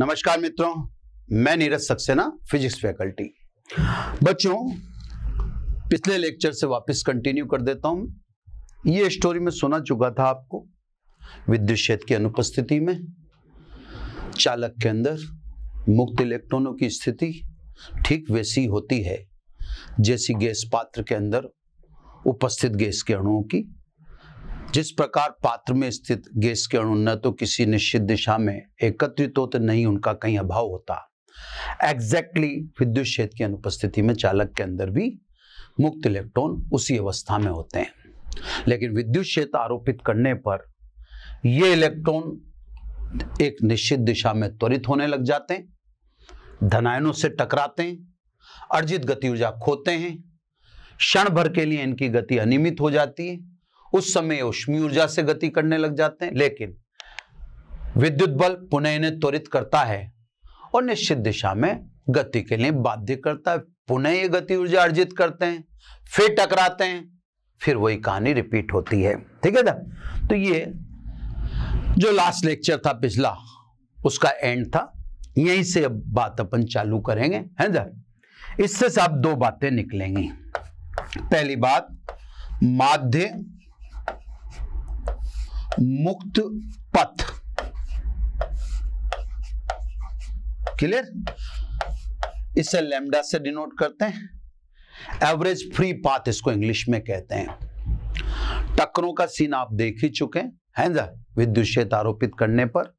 नमस्कार मित्रों मैं नीरज सक्सेना फिजिक्स फैकल्टी बच्चों पिछले लेक्चर से वापस कंटिन्यू कर देता हूं ये स्टोरी में सुना चुका था आपको विद्युत क्षेत्र की अनुपस्थिति में चालक के अंदर मुक्त इलेक्ट्रॉनों की स्थिति ठीक वैसी होती है जैसी गैस पात्र के अंदर उपस्थित गैस के अणुओं की जिस प्रकार पात्र में स्थित गैस के अणु न तो किसी निश्चित दिशा में एकत्रित होते नहीं उनका कहीं अभाव होता एग्जैक्टली exactly विद्युत क्षेत्र की अनुपस्थिति में चालक के अंदर भी मुक्त इलेक्ट्रॉन उसी अवस्था में होते हैं लेकिन विद्युत क्षेत्र आरोपित करने पर ये इलेक्ट्रॉन एक निश्चित दिशा में त्वरित होने लग जाते हैं धनायनों से टकराते हैं अर्जित गति ऊर्जा खोते हैं क्षण भर के लिए इनकी गति अनियमित हो जाती है उस समय उष्मी ऊर्जा से गति करने लग जाते हैं लेकिन विद्युत बल पुनः इन्हें त्वरित करता है और निश्चित दिशा में गति के लिए बाध्य करता है पुनः ये गति ऊर्जा अर्जित करते हैं फिर टकराते हैं फिर वही कहानी रिपीट होती है ठीक है ना तो ये जो लास्ट लेक्चर था पिछला उसका एंड था यहीं से अब बात अपन चालू करेंगे है ना इससे आप दो बातें निकलेंगी पहली बात माध्य मुक्त पथ क्लियर इसे लेमडा से डिनोट करते हैं एवरेज फ्री पाथ इसको इंग्लिश में कहते हैं टक्करों का सीन आप देख ही चुके हैं विद्युत आरोपित करने पर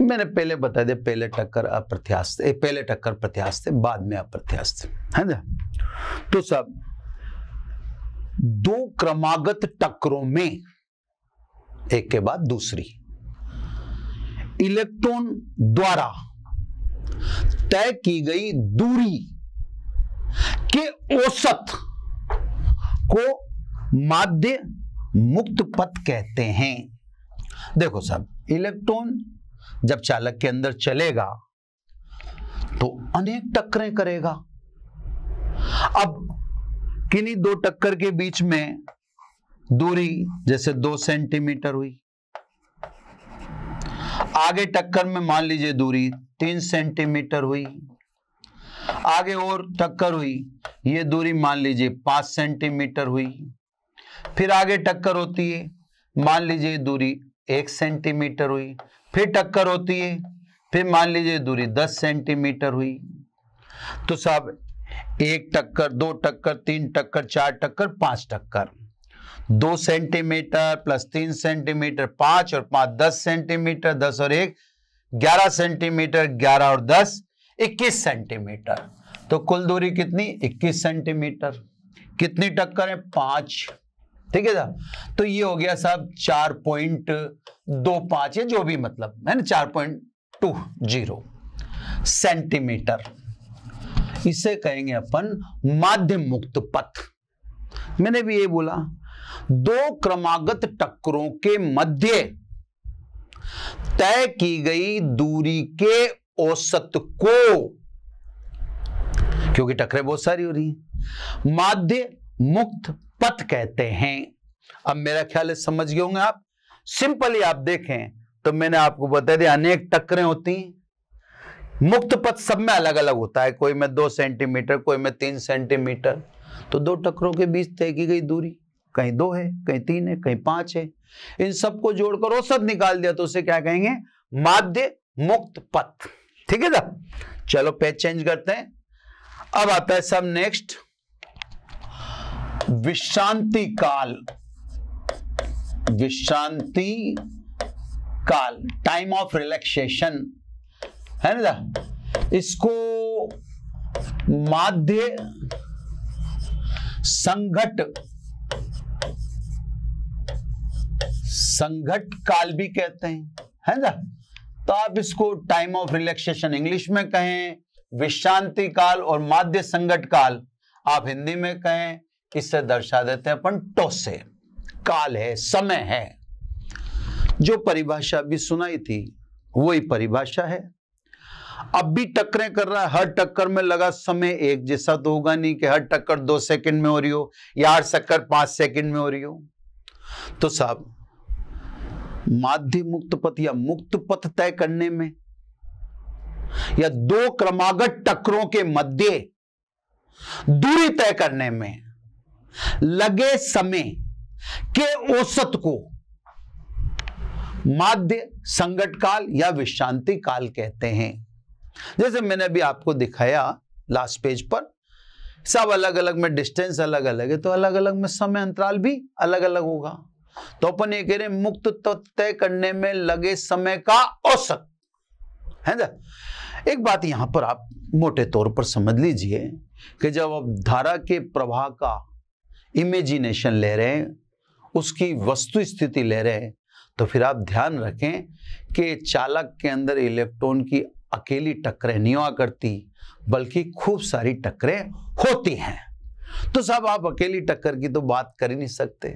मैंने पहले बता दिया पहले टक्कर अप्रत्यास्त पहले टक्कर प्रत्यास्त बाद में अप्रत्यास्त है ना तो सब दो क्रमागत टक्करों में एक के बाद दूसरी इलेक्ट्रॉन द्वारा तय की गई दूरी के औसत को माध्य मुक्त पथ कहते हैं देखो सब इलेक्ट्रॉन जब चालक के अंदर चलेगा तो अनेक टक्करें करेगा अब किन्हीं दो टक्कर के बीच में दूरी जैसे दो सेंटीमीटर हुई आगे टक्कर में मान लीजिए दूरी तीन सेंटीमीटर हुई आगे और टक्कर हुई ये दूरी मान लीजिए पांच सेंटीमीटर हुई फिर आगे टक्कर होती है मान लीजिए दूरी एक सेंटीमीटर हुई फिर टक्कर होती है फिर मान लीजिए दूरी दस सेंटीमीटर हुई तो साहब एक टक्कर दो टक्कर तीन टक्कर चार टक्कर पांच टक्कर दो सेंटीमीटर प्लस तीन सेंटीमीटर पांच और पांच दस सेंटीमीटर दस और एक ग्यारह सेंटीमीटर ग्यारह और दस इक्कीस सेंटीमीटर तो कुल दूरी कितनी इक्कीस सेंटीमीटर कितनी टक्कर है पांच ठीक है साहब तो ये हो गया साहब चार पॉइंट दो पांच है जो भी मतलब है ना चार पॉइंट टू जीरो सेंटीमीटर इसे कहेंगे अपन माध्यम मुक्त पथ मैंने भी ये बोला दो क्रमागत टक्करों के मध्य तय की गई दूरी के औसत को क्योंकि टकरे बहुत सारी हो रही हैं माध्य मुक्त पथ कहते हैं अब मेरा ख्याल है समझ गए होंगे आप सिंपली आप देखें तो मैंने आपको बता दिया अनेक टकरें होती हैं मुक्त पथ सब में अलग अलग होता है कोई में दो सेंटीमीटर कोई में तीन सेंटीमीटर तो दो टकरों के बीच तय की गई दूरी कहीं दो है कहीं तीन है कहीं पांच है इन सबको जोड़कर औसत निकाल दिया तो उसे क्या कहेंगे माध्य मुक्त पथ ठीक है ना चलो पेज चेंज करते हैं अब आता है सब नेक्स्ट विश्रांति काल विश्रांति काल टाइम ऑफ रिलैक्सेशन है ना इसको माध्य संघट संघट काल भी कहते हैं है ना तो आप इसको टाइम ऑफ रिलैक्सेशन इंग्लिश में कहें विश्रांति काल और माध्य संघट काल आप हिंदी में कहें इससे दर्शा देते हैं अपन टोसे काल है समय है जो परिभाषा भी सुनाई थी वही परिभाषा है अब भी टक्करें कर रहा है हर टक्कर में लगा समय एक जैसा तो होगा नहीं कि हर टक्कर दो सेकंड में हो रही हो या हर टक्कर पांच सेकंड में हो रही हो तो साहब माध्य मुक्त पथ या मुक्त पथ तय करने में या दो क्रमागत टकरों के मध्य दूरी तय करने में लगे समय के औसत को माध्य संकट काल या विश्रांति काल कहते हैं जैसे मैंने अभी आपको दिखाया लास्ट पेज पर सब अलग अलग में डिस्टेंस अलग अलग है तो अलग अलग में समय अंतराल भी अलग अलग होगा तो अपन ये कह रहे मुक्त तय करने में लगे समय का औसत है ना एक बात यहां पर आप मोटे तौर पर समझ लीजिए कि जब आप धारा के प्रवाह का इमेजिनेशन ले रहे हैं उसकी वस्तु स्थिति ले रहे हैं तो फिर आप ध्यान रखें कि चालक के अंदर इलेक्ट्रॉन की अकेली टकरें नहीं हुआ करती बल्कि खूब सारी टकरें होती हैं तो साहब आप अकेली टक्कर की तो बात कर ही नहीं सकते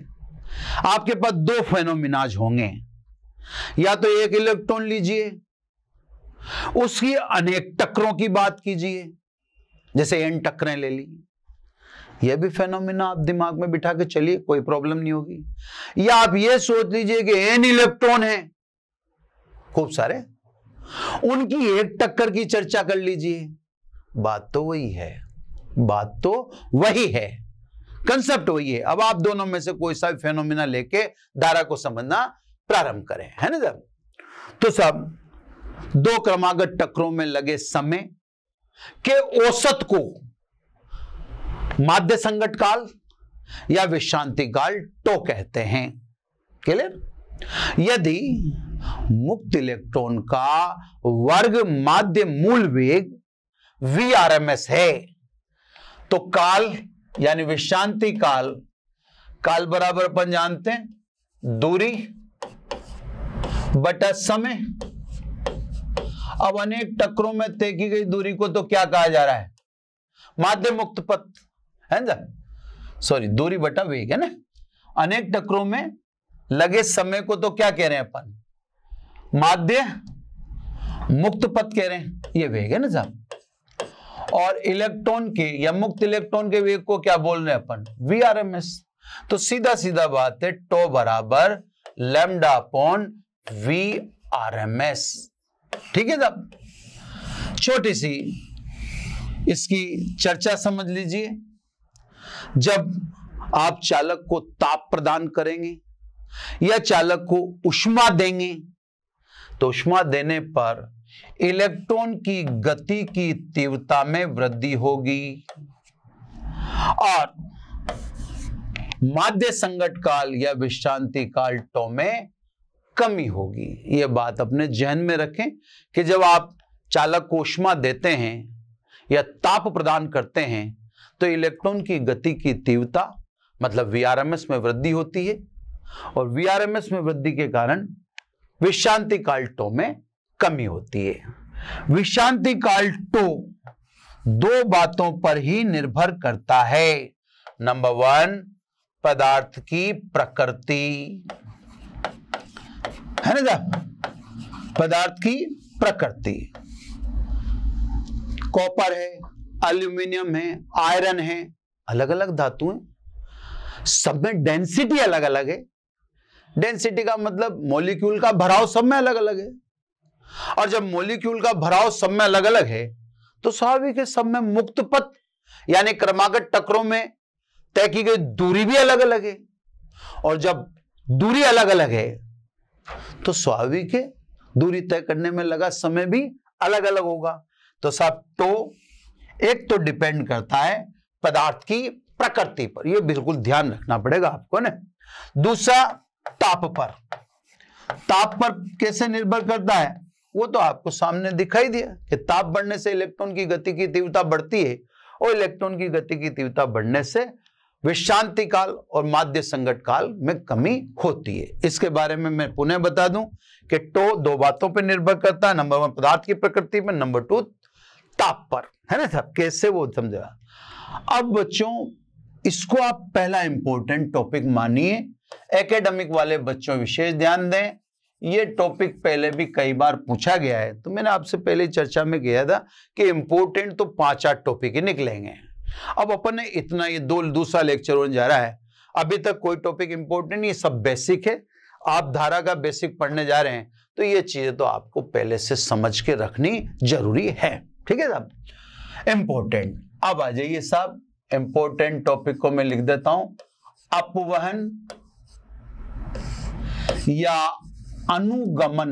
आपके पास दो फेनोमिनाज होंगे या तो एक इलेक्ट्रॉन लीजिए उसकी अनेक टक्करों की बात कीजिए जैसे एन टक्करें ले ली यह भी फेनोमिना आप दिमाग में बिठा के चलिए कोई प्रॉब्लम नहीं होगी या आप यह सोच लीजिए कि एन इलेक्ट्रॉन है खूब सारे उनकी एक टक्कर की चर्चा कर लीजिए बात तो वही है बात तो वही है कंसेप्ट वही है अब आप दोनों में से कोई सा फेनोमिना लेके धारा को समझना प्रारंभ करें है ना सर तो सब दो क्रमागत टकरों में लगे समय के औसत को माध्य संकट काल या विश्रांति काल टो कहते हैं क्लियर यदि मुक्त इलेक्ट्रॉन का वर्ग माध्य मूल वेग एस है तो काल यानी विश्रांति काल काल बराबर अपन जानते हैं दूरी बटा समय अब अनेक टकरों में तय की गई दूरी को तो क्या कहा जा रहा है माध्य मुक्त पथ है ना सॉरी दूरी बटा वेग है ना अनेक टकरों में लगे समय को तो क्या कह रहे हैं अपन माध्य मुक्त पथ कह रहे हैं ये वेग है ना साहब और इलेक्ट्रॉन के या मुक्त इलेक्ट्रॉन के वेग को क्या बोल रहे हैं अपन वी आर एम एस तो सीधा सीधा बात है टो बराबर lambda upon V R M S ठीक है साहब छोटी सी इसकी चर्चा समझ लीजिए जब आप चालक को ताप प्रदान करेंगे या चालक को उष्मा देंगे तो उष्मा देने पर इलेक्ट्रॉन की गति की तीव्रता में वृद्धि होगी और माध्य संकट काल या विश्रांति काल टो में कमी होगी ये बात अपने जहन में रखें कि जब आप चालक कोष्मा देते हैं या ताप प्रदान करते हैं तो इलेक्ट्रॉन की गति की तीव्रता मतलब वीआरएमएस में वृद्धि होती है और वीआरएमएस में वृद्धि के कारण विश्रांति काल टो में कमी होती है विश्रांति काल टू दो बातों पर ही निर्भर करता है नंबर वन पदार्थ की प्रकृति है ना पदार्थ की प्रकृति कॉपर है अल्यूमिनियम है आयरन है अलग अलग धातु हैं सब में डेंसिटी अलग अलग है डेंसिटी का मतलब मॉलिक्यूल का भराव सब में अलग अलग है और जब मोलिक्यूल का भराव सब में अलग अलग है तो स्वाभाविक है सब में मुक्त पथ यानी क्रमागत टकरों में तय की गई दूरी भी अलग अलग है और जब दूरी अलग अलग है तो स्वाभाविक है दूरी तय करने में लगा समय भी अलग अलग होगा तो साहब तो एक तो डिपेंड करता है पदार्थ की प्रकृति पर यह बिल्कुल ध्यान रखना पड़ेगा आपको ना दूसरा ताप पर ताप पर कैसे निर्भर करता है वो तो आपको सामने दिखाई दिया कि ताप बढ़ने से इलेक्ट्रॉन की गति की तीव्रता बढ़ती है और इलेक्ट्रॉन की गति की तीव्रता बढ़ने से विश्रांति काल और माध्य संकट काल में कमी होती है इसके बारे में मैं पुनः बता दूं कि टो दो बातों पर निर्भर करता है नंबर वन पदार्थ की प्रकृति पर नंबर टू ताप पर है ना साहब कैसे वो समझा अब बच्चों इसको आप पहला इंपॉर्टेंट टॉपिक मानिए एकेडमिक वाले बच्चों विशेष ध्यान दें ये टॉपिक पहले भी कई बार पूछा गया है तो मैंने आपसे पहले चर्चा में किया था कि इंपोर्टेंट तो पांच आठ टॉपिक ही निकलेंगे अब अपन ने इतना ये दो दूसरा लेक्चर होने जा रहा है अभी तक कोई टॉपिक इंपोर्टेंट नहीं सब बेसिक है आप धारा का बेसिक पढ़ने जा रहे हैं तो ये चीजें तो आपको पहले से समझ के रखनी जरूरी है ठीक है साहब इंपोर्टेंट अब आ जाइए साहब इंपोर्टेंट टॉपिक को मैं लिख देता हूं अपवहन या अनुगमन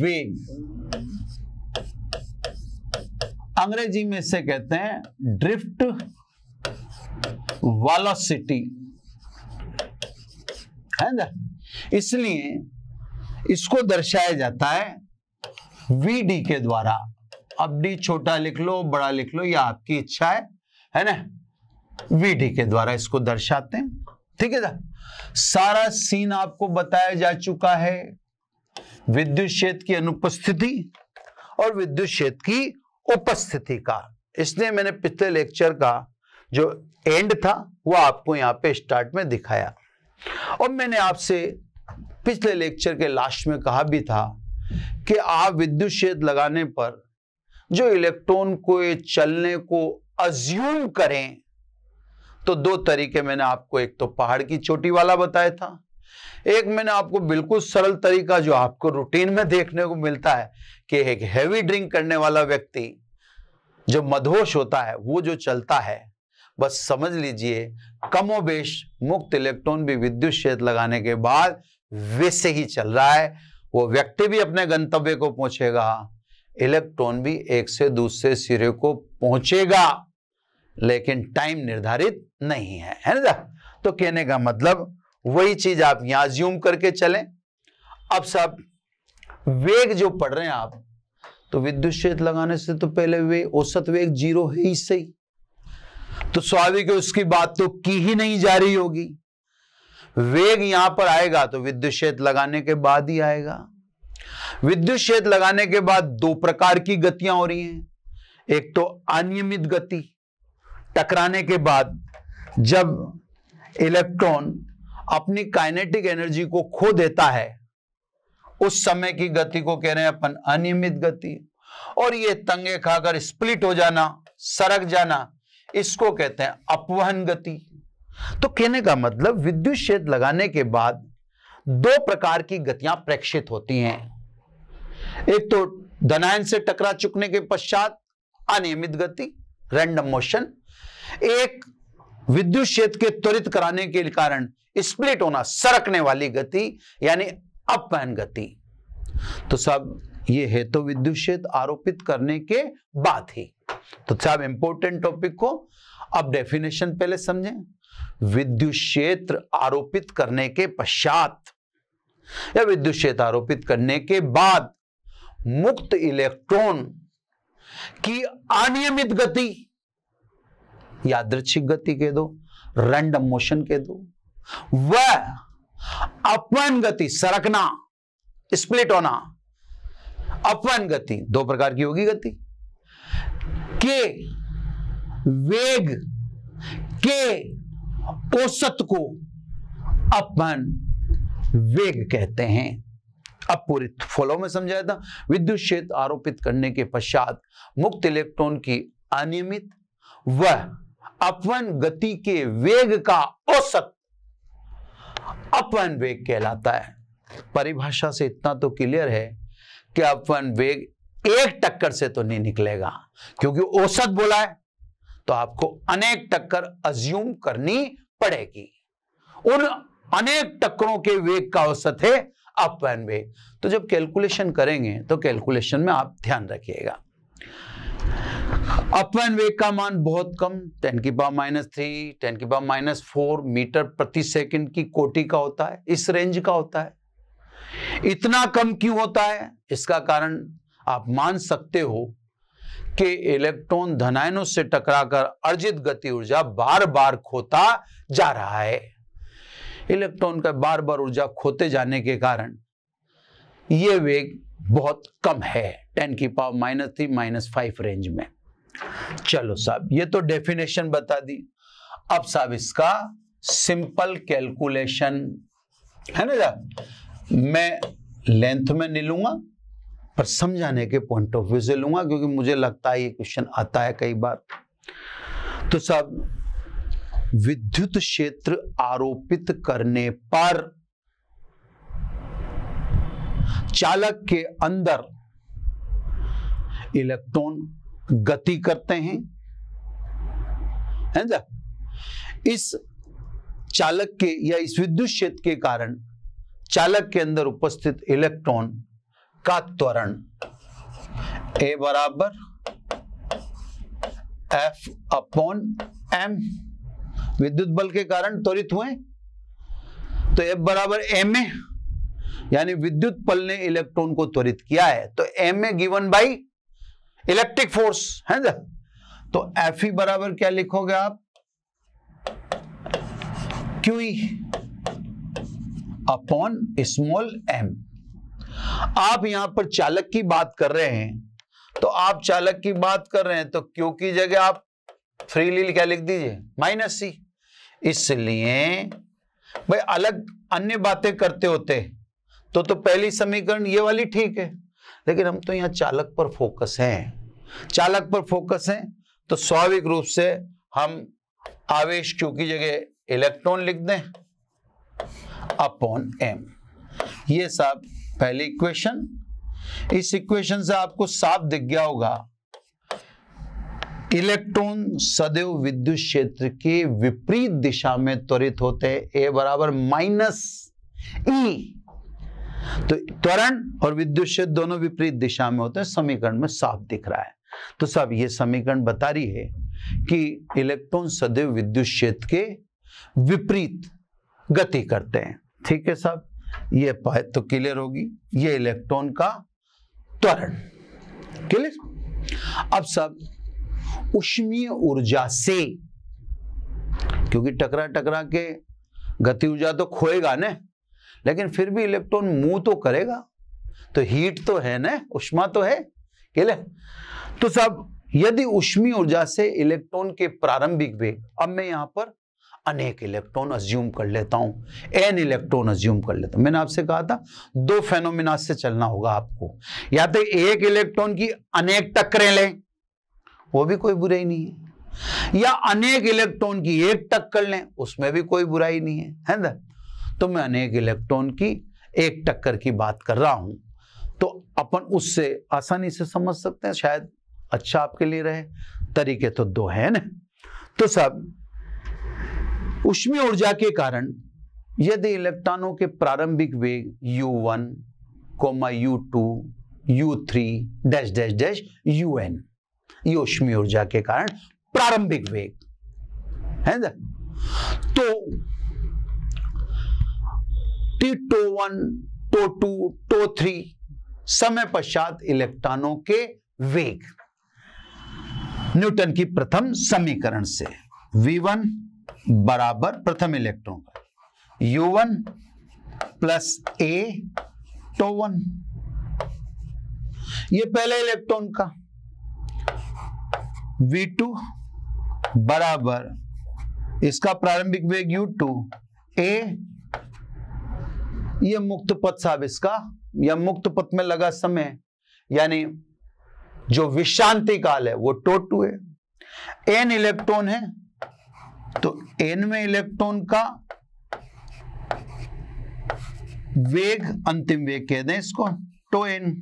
वेग अंग्रेजी में से कहते हैं ड्रिफ्ट वेलोसिटी है ना इसलिए इसको दर्शाया जाता है वीडी के द्वारा अब डी छोटा लिख लो बड़ा लिख लो या आपकी इच्छा है है ना वीडी के द्वारा इसको दर्शाते हैं ठीक है ना सारा सीन आपको बताया जा चुका है विद्युत क्षेत्र की अनुपस्थिति और विद्युत क्षेत्र की उपस्थिति का इसलिए मैंने पिछले लेक्चर का जो एंड था वो आपको यहां पे स्टार्ट में दिखाया और मैंने आपसे पिछले लेक्चर के लास्ट में कहा भी था कि आप विद्युत क्षेत्र लगाने पर जो इलेक्ट्रॉन को चलने को अज्यूम करें तो दो तरीके मैंने आपको एक तो पहाड़ की चोटी वाला बताया था एक मैंने आपको बिल्कुल सरल तरीका जो आपको रूटीन में देखने को मिलता है कि एक हैवी ड्रिंक करने वाला व्यक्ति जो मधोश होता है वो जो चलता है बस समझ लीजिए कमोबेश मुक्त इलेक्ट्रॉन भी विद्युत क्षेत्र लगाने के बाद वैसे ही चल रहा है वो व्यक्ति भी अपने गंतव्य को पहुंचेगा इलेक्ट्रॉन भी एक से दूसरे सिरे को पहुंचेगा लेकिन टाइम निर्धारित नहीं है है ना तो कहने का मतलब वही चीज आप यहां ज्यूम करके चलें अब सब वेग जो पढ़ रहे हैं आप तो विद्युत क्षेत्र लगाने से तो पहले वे औसत वेग जीरो ही सही तो स्वाभाविक उसकी बात तो की ही नहीं जा रही होगी वेग यहां पर आएगा तो विद्युत क्षेत्र लगाने के बाद ही आएगा विद्युत क्षेत्र लगाने के बाद दो प्रकार की गतियां हो रही हैं एक तो अनियमित गति टकराने के बाद जब इलेक्ट्रॉन अपनी काइनेटिक एनर्जी को खो देता है उस समय की गति को कह रहे हैं अपन अनियमित गति और ये तंगे खाकर स्प्लिट हो जाना सरक जाना इसको कहते हैं अपवहन गति तो कहने का मतलब विद्युत क्षेत्र लगाने के बाद दो प्रकार की गतियां प्रेक्षित होती हैं एक तो धनायन से टकरा चुकने के पश्चात अनियमित गति रैंडम मोशन एक विद्युत क्षेत्र के त्वरित कराने के कारण स्प्लिट होना सरकने वाली गति यानी अपन गति तो सब ये है तो विद्युत क्षेत्र आरोपित करने के बाद ही तो साहब इंपोर्टेंट टॉपिक को अब डेफिनेशन पहले समझें विद्युत क्षेत्र आरोपित करने के पश्चात या विद्युत क्षेत्र आरोपित करने के बाद मुक्त इलेक्ट्रॉन की अनियमित गति यादृच्छिक गति के दो रैंडम मोशन कह दो वह अपन गति सरकना स्प्लिट होना अपन गति दो प्रकार की होगी गति के वेग के औसत को अपन वेग कहते हैं अब पूरी फॉलो में समझाया था विद्युत क्षेत्र आरोपित करने के पश्चात मुक्त इलेक्ट्रॉन की अनियमित वह अपन गति के वेग का औसत अपन वेग कहलाता है परिभाषा से इतना तो क्लियर है कि अपन वेग एक टक्कर से तो नहीं निकलेगा क्योंकि औसत बोला है तो आपको अनेक टक्कर अज्यूम करनी पड़ेगी उन अनेक टक्करों के वेग का औसत है अपन वेग तो जब कैलकुलेशन करेंगे तो कैलकुलेशन में आप ध्यान रखिएगा अपवन वेग का मान बहुत कम 10 की पावर माइनस थ्री टेन की पावर माइनस फोर मीटर प्रति सेकंड की कोटि का होता है इस रेंज का होता है इतना कम क्यों होता है इसका कारण आप मान सकते हो कि इलेक्ट्रॉन धनायनों से टकराकर अर्जित गति ऊर्जा बार बार खोता जा रहा है इलेक्ट्रॉन का बार बार ऊर्जा खोते जाने के कारण यह वेग बहुत कम है 10 की power minus three minus five range में चलो साहब ये तो डेफिनेशन बता दी अब साहब इसका सिंपल कैलकुलेशन है ना साहब मैं लेंथ में नहीं लूंगा पर समझाने के पॉइंट ऑफ व्यू से लूंगा क्योंकि मुझे लगता है ये क्वेश्चन आता है कई बार तो साहब विद्युत क्षेत्र आरोपित करने पर चालक के अंदर इलेक्ट्रॉन गति करते हैं है ना इस चालक के या इस विद्युत क्षेत्र के कारण चालक के अंदर उपस्थित इलेक्ट्रॉन का त्वरण ए बराबर एफ अपॉन एम विद्युत बल के कारण त्वरित हुए तो एफ बराबर एम ए यानी विद्युत पल ने इलेक्ट्रॉन को त्वरित किया है तो M A given by electric force है ना तो एफ ई e बराबर क्या लिखोगे आप क्यू अपॉन स्मॉल एम आप यहां पर चालक की बात कर रहे हैं तो आप चालक की बात कर रहे हैं तो क्यू की जगह आप फ्रीली क्या लिख दीजिए माइनस सी इसलिए भाई अलग अन्य बातें करते होते तो तो पहली समीकरण ये वाली ठीक है लेकिन हम तो यहां चालक पर फोकस हैं चालक पर फोकस है तो स्वाभाविक रूप से हम आवेश क्यू की जगह इलेक्ट्रॉन लिख दें अपॉन एम ये सब पहली इक्वेशन इस इक्वेशन से आपको साफ दिख गया होगा इलेक्ट्रॉन सदैव विद्युत क्षेत्र के विपरीत दिशा में त्वरित होते हैं ए बराबर माइनस ई e। तो त्वरण और विद्युत क्षेत्र दोनों विपरीत दिशा में होते हैं समीकरण में साफ दिख रहा है तो साहब ये समीकरण बता रही है कि इलेक्ट्रॉन सदैव विद्युत क्षेत्र के विपरीत गति करते हैं ठीक है साहब ये तो क्लियर होगी ये इलेक्ट्रॉन का त्वरण क्लियर अब सब उष्मीय ऊर्जा से क्योंकि टकरा टकरा के गति ऊर्जा तो खोएगा ना लेकिन फिर भी इलेक्ट्रॉन मुंह तो करेगा तो हीट तो है ना उष्मा तो है क्लियर तो साहब यदि उष्मी ऊर्जा से इलेक्ट्रॉन के प्रारंभिक वेग अब मैं यहां पर अनेक इलेक्ट्रॉन अज्यूम कर लेता हूं एन इलेक्ट्रॉन अज्यूम कर लेता हूं मैंने आपसे कहा था दो फेनोमिना से चलना होगा आपको या तो एक इलेक्ट्रॉन की अनेक टक्करें लें वो भी कोई बुराई नहीं है या अनेक इलेक्ट्रॉन की एक टक्कर लें उसमें भी कोई बुराई नहीं है है ना तो मैं अनेक इलेक्ट्रॉन की एक टक्कर की बात कर रहा हूं तो अपन उससे आसानी से समझ सकते हैं शायद अच्छा आपके लिए रहे तरीके तो दो हैं ना तो सब उष्मीय ऊर्जा के कारण यदि इलेक्ट्रॉनों के प्रारंभिक वेग u1, U three dash dash dash U ये यूष्मी ऊर्जा के कारण प्रारंभिक वेग है ना तो T tau one tau two tau three समय पश्चात इलेक्ट्रॉनों के वेग न्यूटन की प्रथम समीकरण से V1 बराबर प्रथम इलेक्ट्रॉन का U1 plus A tau one ये पहले इलेक्ट्रॉन का V2 बराबर इसका प्रारंभिक वेग U2 ए यह मुक्त पथ साहब इसका या मुक्त पथ में लगा समय यानी जो विश्रांति काल है वो टोटू टू है एन इलेक्ट्रॉन है तो एन में इलेक्ट्रॉन का वेग अंतिम वेग कह दें इसको टो तो एन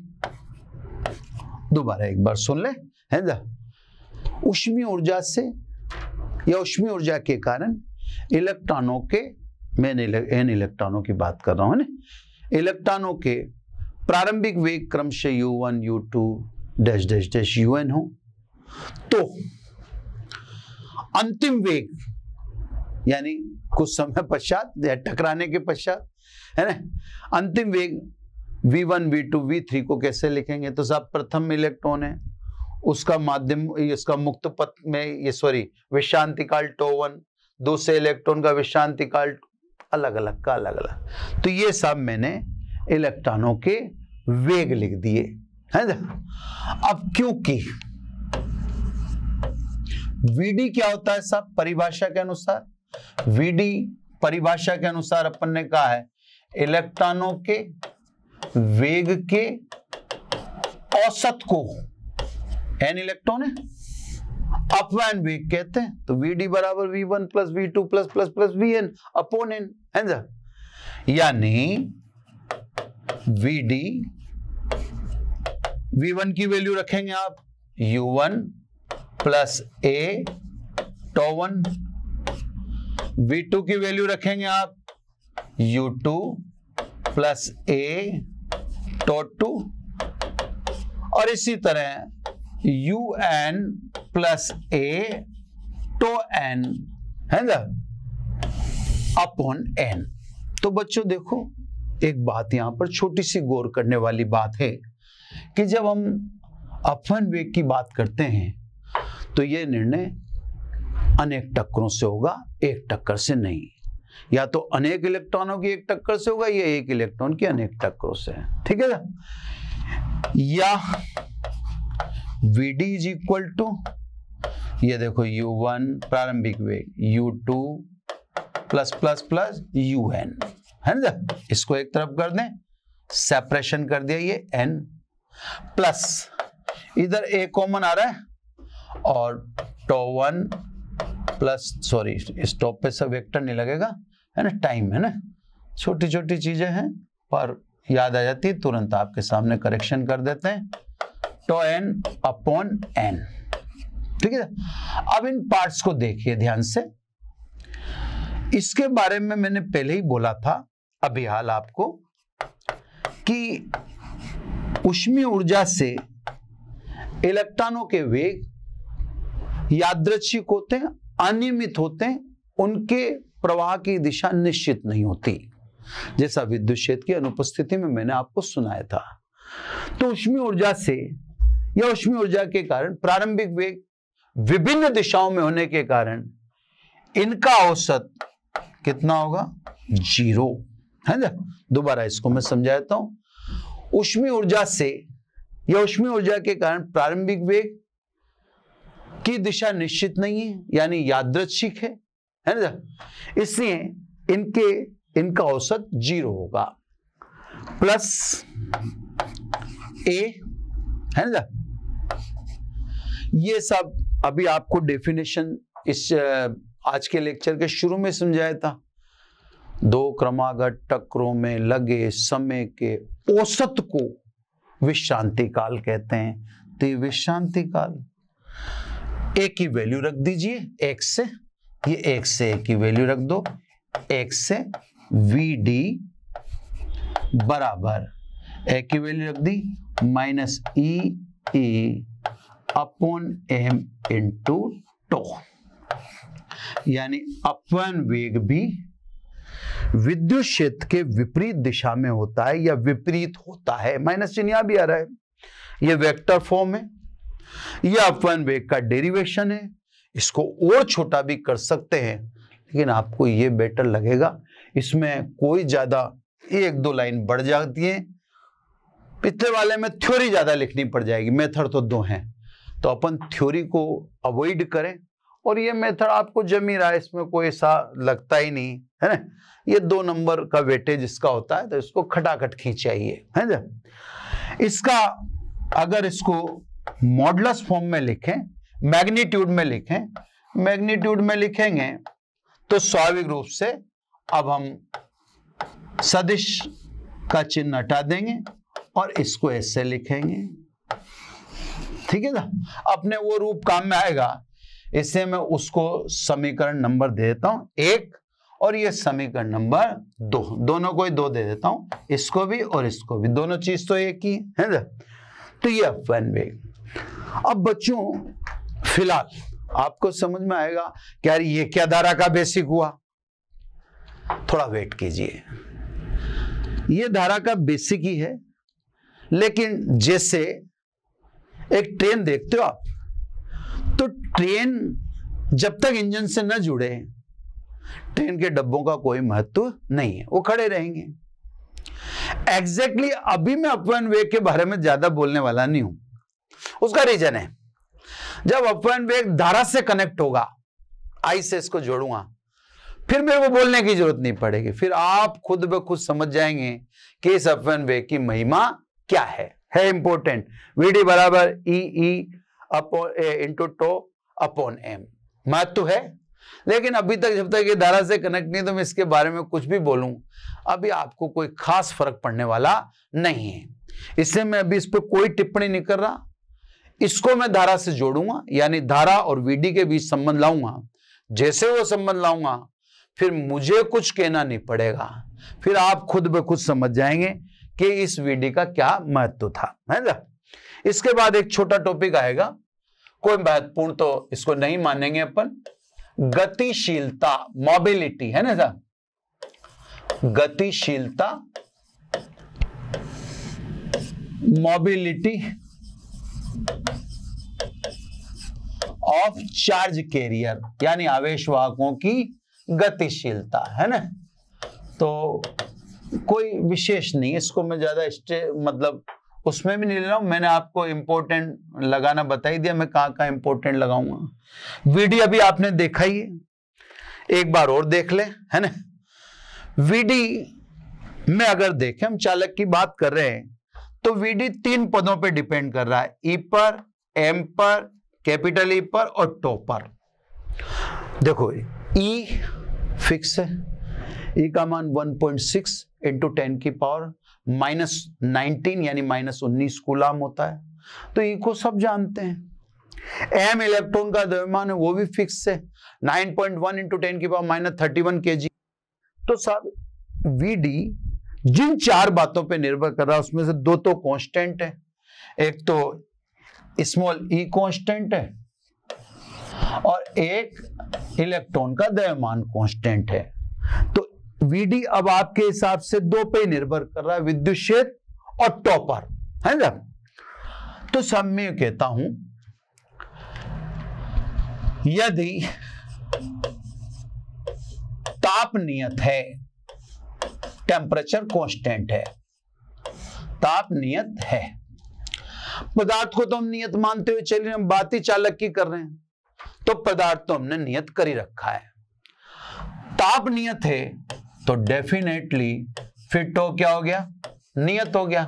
दोबारा एक बार सुन ले है ना उष्मी ऊर्जा से या उष्मी ऊर्जा के कारण इलेक्ट्रॉनों के मैं एन इलेक्ट्रॉनों की बात कर रहा हूं इलेक्ट्रॉनों के प्रारंभिक वेग क्रमशः U one U two dash dash dash U N हो तो अंतिम वेग यानी कुछ समय पश्चात या टकराने के पश्चात है ना अंतिम वेग v1 v2 v3 को कैसे लिखेंगे तो साहब प्रथम इलेक्ट्रॉन है उसका माध्यम इसका मुक्त पथ में ये सॉरी विश्रांति काल टोवन दूसरे इलेक्ट्रॉन का विश्रांति काल अलग अलग का अलग अलग तो ये सब मैंने इलेक्ट्रॉनों के वेग लिख दिए है ना अब क्योंकि वीडी क्या होता है साहब परिभाषा के अनुसार वीडी परिभाषा के अनुसार अपन ने कहा है इलेक्ट्रॉनों के वेग के औसत को एन इलेक्ट्रॉन है अपवैन वेग कहते हैं तो वीडी बराबर V one plus V two plus plus plus V N upon N है यानी वीडी v1 की वैल्यू रखेंगे आप u1 plus A tau one two की वैल्यू रखेंगे आप u2 plus A to to और इसी तरह U N plus A tau N है ना अपॉन एन तो बच्चों देखो एक बात यहां पर छोटी सी गौर करने वाली बात है कि जब हम अपन वेग की बात करते हैं तो यह निर्णय अनेक टक्करों से होगा एक टक्कर से नहीं या तो अनेक इलेक्ट्रॉनों की एक टक्कर से होगा या एक इलेक्ट्रॉन की अनेक टक्करों से ठीक है या Vd इज इक्वल टू ये देखो वन प्रारंभिक वेग U two plus plus plus N है ना इसको एक तरफ कर दें सेपरेशन कर दिया ये एन प्लस इधर ए कॉमन आ रहा है और टो वन प्लस सॉरी इस टॉप पे सब वेक्टर नहीं लगेगा है ना टाइम है ना छोटी छोटी चीजें हैं पर याद आ जाती है तुरंत आपके सामने करेक्शन कर देते हैं टो एन अपॉन एन ठीक है अब इन पार्ट्स को देखिए ध्यान से इसके बारे में मैंने पहले ही बोला था अभी हाल आपको कि उष्मी ऊर्जा से इलेक्ट्रॉनों के वेग यादृशिक होते हैं अनियमित होते हैं उनके प्रवाह की दिशा निश्चित नहीं होती जैसा विद्युत क्षेत्र की अनुपस्थिति में मैंने आपको सुनाया था तो उष्मी ऊर्जा से या उष्मी ऊर्जा के कारण प्रारंभिक वेग विभिन्न दिशाओं में होने के कारण इनका औसत कितना होगा जीरो है ना दोबारा इसको मैं समझाता हूं उष्मी ऊर्जा से या उष्मी ऊर्जा के कारण प्रारंभिक वेग की दिशा निश्चित नहीं है यानी यादृच्छिक है है ना इसलिए इनके इनका औसत जीरो होगा प्लस ए है ना ये सब अभी आपको डेफिनेशन इस आज के लेक्चर के शुरू में समझाया था दो क्रमागत टकरों में लगे समय के औसत को विश्रांति काल कहते हैं तो ये विश्रांति काल एक की वैल्यू रख दीजिए एक से ये एक से एक की वैल्यू रख दो एक से वी डी बराबर एक की वैल्यू रख दी minus E E upon M into tau यानी अपन वेग भी विद्युत क्षेत्र के विपरीत दिशा में होता है या विपरीत होता है माइनस चिन्ह यहां भी आ रहा है ये वेक्टर फॉर्म है यह अपन वेग का डेरिवेशन है इसको और छोटा भी कर सकते हैं लेकिन आपको ये बेटर लगेगा इसमें कोई ज्यादा एक दो लाइन बढ़ जाती है पिछले वाले में थ्योरी ज्यादा लिखनी पड़ जाएगी मेथड तो दो हैं तो अपन थ्योरी को अवॉइड करें और ये मेथड आपको जमी रहा है इसमें कोई ऐसा लगता ही नहीं है ना ये दो नंबर का वेटेज इसका होता है तो इसको खटाखट खींचाइए है ना इसका अगर इसको मॉडलस फॉर्म में लिखें मैग्नीट्यूड में लिखें मैग्नीट्यूड में लिखेंगे तो स्वाभाविक रूप से अब हम सदिश का चिन्ह हटा देंगे और इसको ऐसे लिखेंगे ठीक है ना अपने वो रूप काम में आएगा इससे मैं उसको समीकरण नंबर दे देता हूं एक और ये समीकरण नंबर दो दोनों को ही दो दे देता हूं इसको भी और इसको भी दोनों चीज तो एक ही है ना तो ये वन वेग अब बच्चों फिलहाल आपको समझ में आएगा कि यार ये क्या धारा का बेसिक हुआ थोड़ा वेट कीजिए ये धारा का बेसिक ही है लेकिन जैसे एक ट्रेन देखते हो आप तो ट्रेन जब तक इंजन से न जुड़े ट्रेन के डब्बों का कोई महत्व नहीं है वो खड़े रहेंगे एग्जैक्टली exactly अभी मैं अपवन वेग के बारे में ज्यादा बोलने वाला नहीं हूं उसका रीजन है जब अपवन वेग धारा से कनेक्ट होगा आई से इसको जोड़ूंगा फिर मेरे को बोलने की जरूरत नहीं पड़ेगी फिर आप खुद ब खुद समझ जाएंगे कि इस अपवन वेग की महिमा क्या है है इंपॉर्टेंट वीडी बराबर E e E e upon into tau upon M महत्व तो है लेकिन अभी तक जब तक ये धारा से कनेक्ट नहीं तो मैं इसके बारे में कुछ भी बोलूं अभी आपको कोई खास फर्क पड़ने वाला नहीं है इससे मैं अभी इस पर कोई टिप्पणी नहीं कर रहा इसको मैं धारा से जोड़ूंगा यानी धारा और वीडी के बीच संबंध लाऊंगा जैसे वो संबंध लाऊंगा फिर मुझे कुछ कहना नहीं पड़ेगा फिर आप खुद ब खुद समझ जाएंगे कि इस वीडी का क्या महत्व था है ना इसके बाद एक छोटा टॉपिक आएगा कोई महत्वपूर्ण तो इसको नहीं मानेंगे अपन गतिशीलता मोबिलिटी है ना सर गतिशीलता मोबिलिटी ऑफ चार्ज कैरियर यानी आवेश वाहकों की गतिशीलता है ना तो कोई विशेष नहीं इसको मैं ज्यादा मतलब उसमें भी नहीं ले रहा हूं मैंने आपको इंपोर्टेंट लगाना बता ही दिया मैं कहा कहाँ इंपोर्टेंट लगाऊंगा वीडी अभी आपने देखा ही है एक बार और देख ले है ना वीडी में अगर देखें हम चालक की बात कर रहे हैं तो वीडी तीन पदों पे डिपेंड कर रहा है ई e पर एम पर कैपिटल ई e पर और टो पर देखो ई e फिक्स है ई का मान 1.6 पॉइंट सिक्स इंटू टेन की पावर माइनस नाइनटीन यानी माइनस उन्नीस गुलाम होता है तो इनको सब जानते हैं एम इलेक्ट्रॉन का द्रव्यमान है वो भी फिक्स है 9.1 पॉइंट वन इंटू टेन की power minus thirty one K G तो सर वीडी जिन चार बातों पे निर्भर कर रहा है उसमें से दो तो कांस्टेंट है एक तो स्मॉल ई कांस्टेंट है और एक इलेक्ट्रॉन का द्रव्यमान कांस्टेंट है तो वीडी अब आपके हिसाब से दो पे निर्भर कर रहा है विद्युत क्षेत्र और टॉपर है ना तो सब में कहता हूं यदि ताप नियत है टेम्परेचर कांस्टेंट है ताप नियत है पदार्थ को तो हम नियत मानते हुए चलिए हम बात ही चालक की कर रहे हैं तो पदार्थ तो हमने नियत कर ही रखा है ताप नियत है तो डेफिनेटली फिर टो क्या हो गया नियत हो गया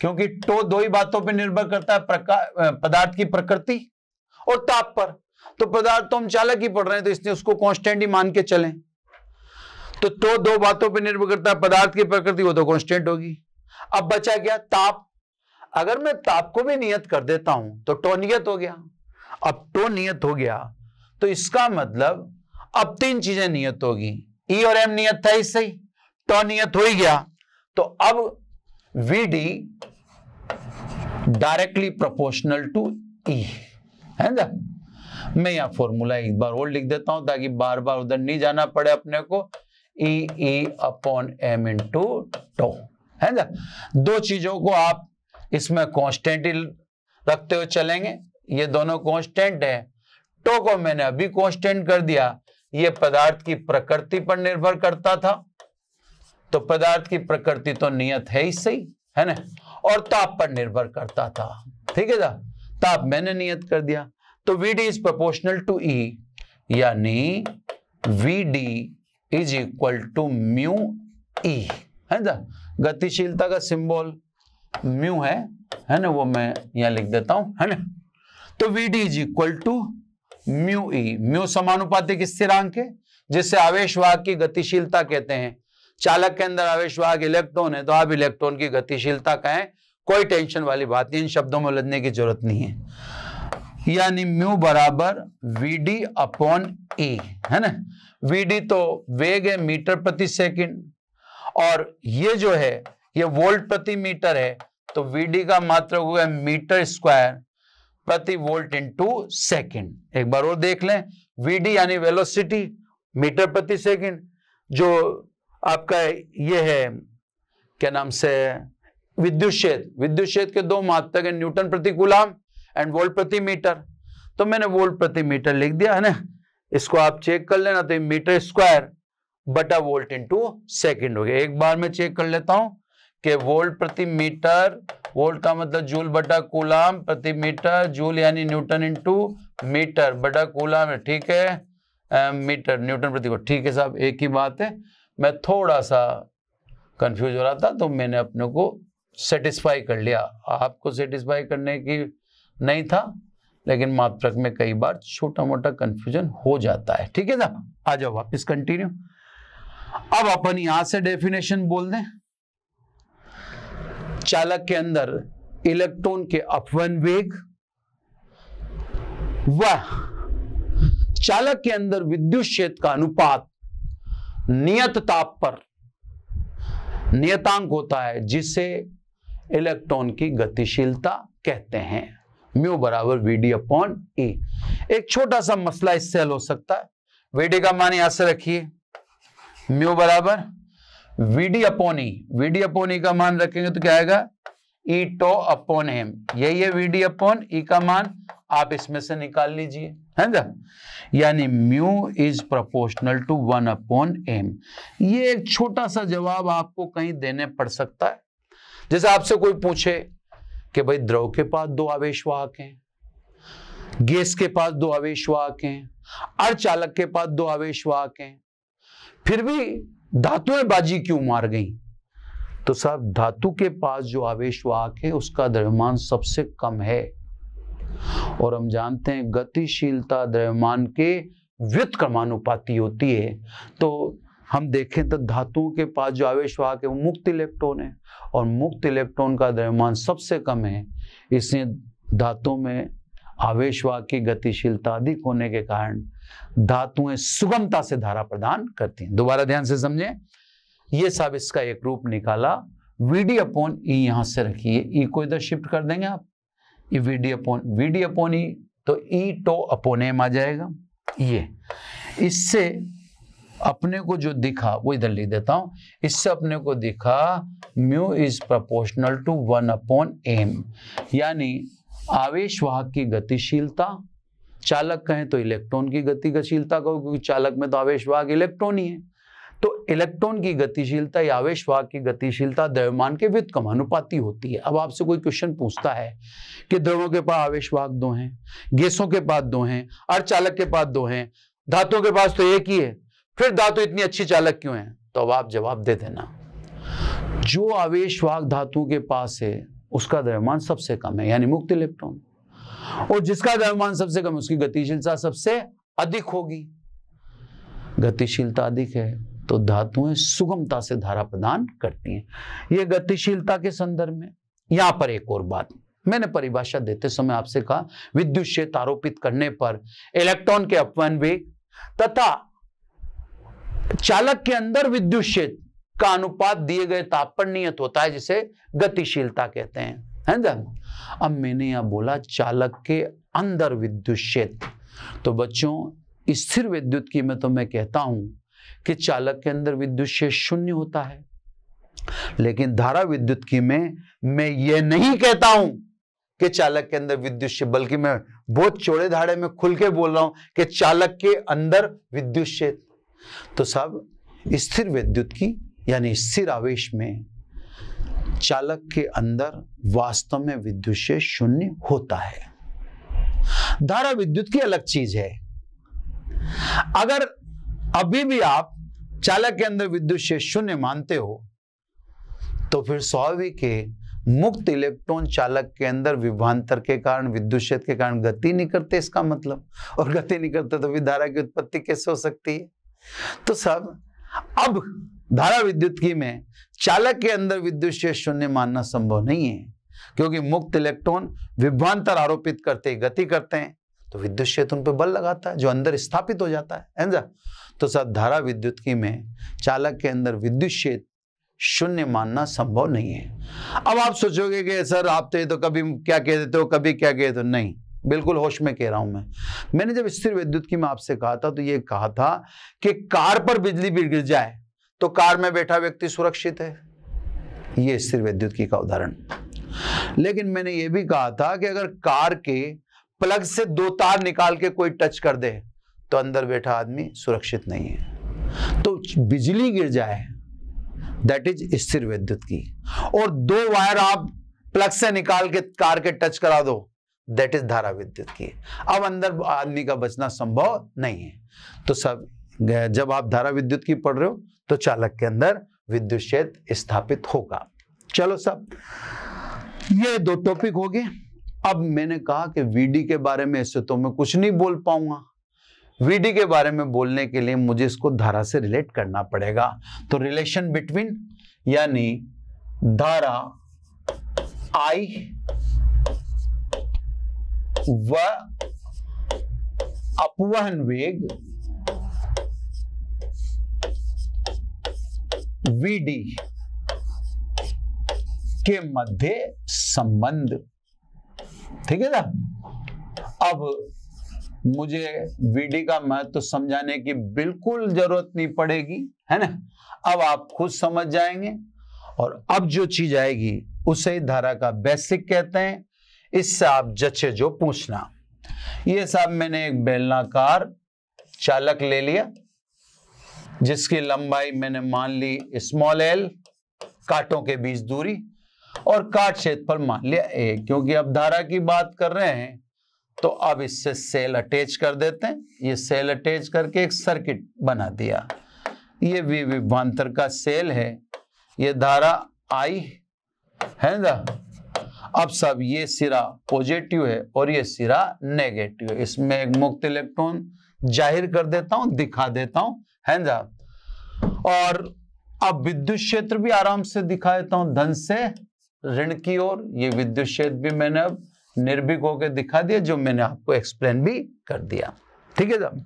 क्योंकि टो तो दो ही बातों पर निर्भर करता है पदार्थ की प्रकृति और ताप पर तो पदार्थ तो हम चालक ही पढ़ रहे हैं तो इसने उसको कॉन्स्टेंट ही मान के चले तो टो तो दो बातों पर निर्भर करता है पदार्थ की प्रकृति वो तो कॉन्स्टेंट होगी अब बचा गया ताप अगर मैं ताप को भी नियत कर देता हूं तो टो तो नियत हो गया अब टो नियत हो गया तो इसका मतलब अब तीन चीजें नियत होगी ई e और एम नियत था इससे ही तो नियत हो ही गया तो अब V D directly proportional to E है ना मैं यहां फॉर्मूला एक बार और लिख देता हूं ताकि बार बार उधर नहीं जाना पड़े अपने को E E upon M into tau है ना दो चीजों को आप इसमें कॉन्स्टेंट रखते हुए चलेंगे ये दोनों कॉन्स्टेंट है टो को मैंने अभी कॉन्स्टेंट कर दिया ये पदार्थ की प्रकृति पर निर्भर करता था तो पदार्थ की प्रकृति तो नियत है ही सही है ना और ताप पर निर्भर करता था ठीक है ना ताप मैंने नियत कर दिया तो V D is proportional to E यानी V D is equal to mu E है ना गतिशीलता का सिंबल म्यू है है ना वो मैं यहां लिख देता हूं है ना तो V D is equal to mu E mu समानुपातिक स्थिरांक है जिससे आवेश वाहक की गतिशीलता कहते हैं चालक के अंदर आवेश वाहक इलेक्ट्रॉन है तो आप इलेक्ट्रॉन की गतिशीलता कहें कोई टेंशन वाली बात नहीं इन शब्दों में लदने की जरूरत नहीं है यानी म्यू बराबर वी डी अपॉन ई है ना वी डी तो वेग है मीटर प्रति सेकंड और ये जो है ये वोल्ट प्रति मीटर है तो वी डी का मात्रक हुआ मीटर स्क्वायर प्रति वोल्ट इंटू सेकेंड एक बार और देख लें वीडी यानी वेलोसिटी मीटर प्रति सेकेंड जो आपका ये है क्या नाम से विद्युत क्षेत्र विद्युत क्षेत्र के दो मात्रक है न्यूटन प्रति गुलाम एंड वोल्ट प्रति मीटर तो मैंने वोल्ट प्रति मीटर लिख दिया है ना इसको आप चेक कर लेना तो मीटर स्क्वायर बटा वोल्ट इंटू सेकेंड हो गया एक बार मैं चेक कर लेता हूं कि वोल्ट प्रति मीटर वोल्ट का मतलब जूल बटा कूलाम प्रति मीटर जूल यानी न्यूटन इंटू मीटर बटा है ठीक है मीटर न्यूटन प्रति ठीक है साहब एक ही बात है मैं थोड़ा सा कंफ्यूज हो रहा था तो मैंने अपने को सेटिस्फाई कर लिया आपको सेटिस्फाई करने की नहीं था लेकिन मात्रक में कई बार छोटा मोटा कंफ्यूजन हो जाता है ठीक है ना आ जाओ वापिस कंटिन्यू अब अपन यहां से डेफिनेशन बोल दें चालक के अंदर इलेक्ट्रॉन के अपवन वेग व चालक के अंदर विद्युत क्षेत्र का अनुपात नियत ताप पर नियतांक होता है जिसे इलेक्ट्रॉन की गतिशीलता कहते हैं म्यू बराबर वीडी अपॉन ई एक छोटा सा मसला इससे हल हो सकता है वीडी का मान यहां से रखिए म्यू बराबर वीडी अपोनी वीडी अपोनी का मान रखेंगे तो क्या आएगा ई टो अपॉन हेम यही है वीडी अपोन ई का मान आप इसमें से निकाल लीजिए है ना यानी mu is proportional to one upon M ये एक छोटा सा जवाब आपको कहीं देने पड़ सकता है जैसे आपसे कोई पूछे कि भाई द्रव के पास दो आवेश वाहक हैं गैस के पास दो आवेश वाहक हैं अर्चालक के पास दो आवेश वाहक हैं फिर भी धातुएं बाजी क्यों मार गई तो साहब धातु के पास जो आवेश वाहक है उसका द्रव्यमान सबसे कम है और हम जानते हैं गतिशीलता द्रव्यमान के व्युत क्रमानुपाती होती है तो हम देखें तो धातुओं के पास जो आवेश वाहक है वो मुक्त इलेक्ट्रॉन है और मुक्त इलेक्ट्रॉन का द्रव्यमान सबसे कम है इसलिए धातु में आवेश वाहक की गतिशीलता अधिक होने के कारण धातुएं सुगमता से धारा प्रदान करती हैं दोबारा ध्यान से समझे ये सब इसका एक रूप निकाला वीडी अपॉन ई यहां से रखिए ई e को इधर शिफ्ट कर देंगे आप ये V D upon V D upon E तो ई टो अपोन एम आ जाएगा ये इससे अपने को जो दिखा वो इधर लिख देता हूं इससे अपने को दिखा mu is proportional to one upon M यानी आवेश वाहक की गतिशीलता चालक कहें तो इलेक्ट्रॉन की गतिशीलता कहो क्योंकि चालक में तो आवेश भाग इलेक्ट्रॉन ही है तो इलेक्ट्रॉन की गतिशीलता या आवेश भाग की गतिशीलता द्रव्यमान के व्युत्कमानुपाती होती है अब आपसे कोई क्वेश्चन पूछता है कि द्रवों के पास आवेश भाग दो हैं गैसों के पास दो हैं और चालक के पास दो हैं धातुओं के पास तो एक ही है फिर धातु इतनी अच्छी चालक क्यों है तो अब आप जवाब दे देना जो आवेश भाग धातु के पास है उसका द्रव्यमान सबसे कम है यानी मुक्त इलेक्ट्रॉन और जिसका द्रव्यमान सबसे कम उसकी गतिशीलता सबसे अधिक होगी गतिशीलता अधिक है तो धातुएं सुगमता से धारा प्रदान करती हैं यह गतिशीलता के संदर्भ में यहां पर एक और बात मैंने परिभाषा देते समय आपसे कहा विद्युत क्षेत्र आरोपित करने पर इलेक्ट्रॉन के अपवन वेग तथा चालक के अंदर विद्युत क्षेत्र का अनुपात दिए गए ताप पर नियत होता है जिसे गतिशीलता कहते हैं है ना अब मैंने यह बोला चालक के अंदर विद्युत क्षेत्र तो बच्चों स्थिर विद्युत की मैं तो मैं कहता हूं कि चालक के अंदर विद्युत क्षेत्र शून्य होता है लेकिन धारा विद्युत की में मैं ये नहीं कहता हूं कि चालक के अंदर विद्युत क्षेत्र बल्कि मैं बहुत चौड़े धाड़े में खुल के बोल रहा हूं कि चालक के अंदर विद्युत क्षेत्र तो सब स्थिर विद्युत की यानी स्थिर आवेश में चालक के अंदर वास्तव में विद्युत शून्य होता है धारा विद्युत की अलग चीज है अगर अभी भी आप चालक के अंदर विद्युत शून्य मानते हो तो फिर स्वाभाविक है मुक्त इलेक्ट्रॉन चालक के अंदर विभांतर के कारण विद्युत क्षेत्र के कारण गति नहीं करते इसका मतलब और गति नहीं करते तो धारा की उत्पत्ति कैसे हो सकती है तो सब अब धारा विद्युत की में चालक के अंदर विद्युत शेष शून्य मानना संभव नहीं है क्योंकि मुक्त इलेक्ट्रॉन विभ्रांतर आरोपित करते गति करते हैं तो विद्युत क्षेत्र उन पर बल लगाता है जो अंदर स्थापित हो जाता है एंजा तो सर धारा विद्युत की में चालक के अंदर विद्युत क्षेत्र शून्य मानना संभव नहीं है अब आप सोचोगे कि सर आप तो ये तो कभी क्या कह देते हो कभी क्या कह देते हो नहीं बिल्कुल होश में कह रहा हूं मैं मैंने जब स्थिर विद्युत की मैं आपसे कहा था तो ये कहा था कि कार पर बिजली भी गिर जाए तो कार में बैठा व्यक्ति सुरक्षित है यह स्थिर विद्युत की का उदाहरण लेकिन मैंने यह भी कहा था कि अगर कार के प्लग से दो तार निकाल के कोई टच कर दे तो अंदर बैठा आदमी सुरक्षित नहीं है तो बिजली गिर जाए दैट इज स्थिर विद्युत की और दो वायर आप प्लग से निकाल के कार के टच करा दो दैट इज धारा विद्युत की अब अंदर आदमी का बचना संभव नहीं है तो सब जब आप धारा विद्युत की पढ़ रहे हो तो चालक के अंदर विद्युत क्षेत्र स्थापित होगा चलो सब ये दो टॉपिक हो गए अब मैंने कहा कि वीडी के बारे में इससे तो मैं कुछ नहीं बोल पाऊंगा वीडी के बारे में बोलने के लिए मुझे इसको धारा से रिलेट करना पड़ेगा तो रिलेशन बिटवीन यानी धारा आई व अपवहन वेग वीडी के मध्य संबंध ठीक है ना अब मुझे वीडी का महत्व तो समझाने की बिल्कुल जरूरत नहीं पड़ेगी है ना अब आप खुद समझ जाएंगे और अब जो चीज आएगी उसे धारा का बेसिक कहते हैं इससे आप जचे जो पूछना ये सब मैंने एक बेलनाकार चालक ले लिया जिसकी लंबाई मैंने मान ली स्मॉल एल काटों के बीच दूरी और काट क्षेत्रफल मान लिया ए क्योंकि अब धारा की बात कर रहे हैं तो अब इससे सेल अटैच कर देते हैं ये सेल अटैच करके एक सर्किट बना दिया ये वी विभांतर का सेल है ये धारा आई है ना अब सब ये सिरा पॉजिटिव है और ये सिरा नेगेटिव है इसमें एक मुक्त इलेक्ट्रॉन जाहिर कर देता हूं दिखा देता हूं है ना और अब विद्युत क्षेत्र भी आराम से दिखा देता हूं धन से ऋण की ओर ये विद्युत क्षेत्र भी मैंने अब निर्भीक होकर दिखा दिया जो मैंने आपको एक्सप्लेन भी कर दिया ठीक है जब